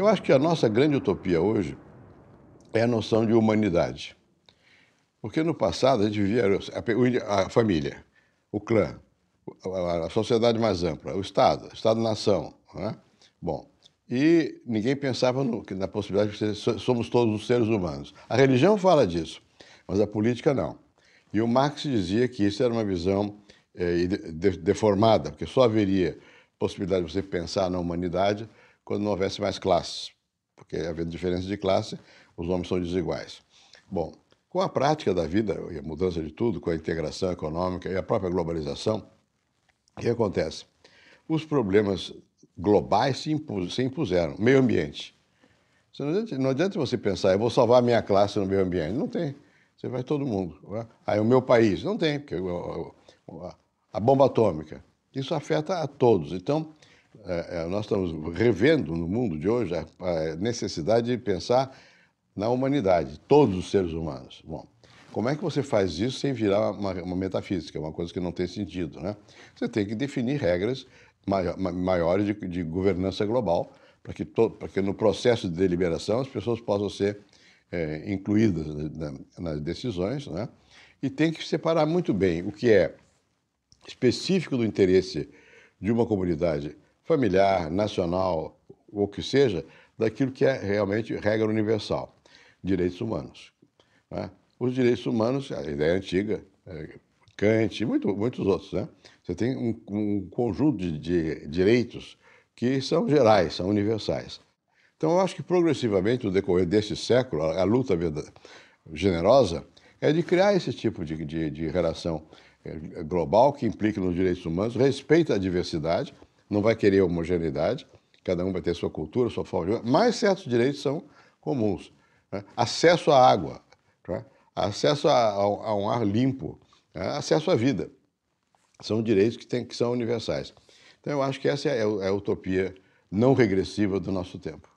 Eu acho que a nossa grande utopia hoje é a noção de humanidade. Porque no passado a gente vivia a família, o clã, a sociedade mais ampla, o Estado, Estado-nação. Né? Bom, e ninguém pensava no, na possibilidade de somos todos os seres humanos. A religião fala disso, mas a política não. E o Marx dizia que isso era uma visão eh, de, de, deformada, porque só haveria possibilidade de você pensar na humanidade quando não houvesse mais classes, porque havendo diferença de classe, os homens são desiguais. Bom, com a prática da vida e a mudança de tudo, com a integração econômica e a própria globalização, o que acontece? Os problemas globais se, impus, se impuseram. Meio ambiente. Não adianta, não adianta, você pensar, eu vou salvar a minha classe no meio ambiente. Não tem. Você vai todo mundo. É? Aí o meu país. Não tem, porque a bomba atômica. Isso afeta a todos. Então, é, é, nós estamos revendo no mundo de hoje a, a necessidade de pensar na humanidade, todos os seres humanos. Bom, como é que você faz isso sem virar uma, uma, metafísica, uma coisa que não tem sentido, né? Você tem que definir regras maiores de, de governança global para que, que no processo de deliberação as pessoas possam ser é, incluídas na, nas decisões, né? E tem que separar muito bem o que é específico do interesse de uma comunidade familiar, nacional, ou que seja, daquilo que é realmente regra universal, direitos humanos. Né? Os direitos humanos, a ideia antiga, é, Kant e muito, muitos outros, né? Você tem um, um conjunto de, de direitos que são gerais, são universais. Então, eu acho que progressivamente, no decorrer deste século, a, a luta generosa é de criar esse tipo de, de, de relação é, global que implique nos direitos humanos, respeita a diversidade, não vai querer homogeneidade, cada um vai ter sua cultura, sua forma de... Mas certos direitos são comuns. Né? Acesso à água, né? acesso a, a, a, um ar limpo, né? acesso à vida. São direitos que, tem, que são universais. Então, eu acho que essa é a, é a utopia não regressiva do nosso tempo.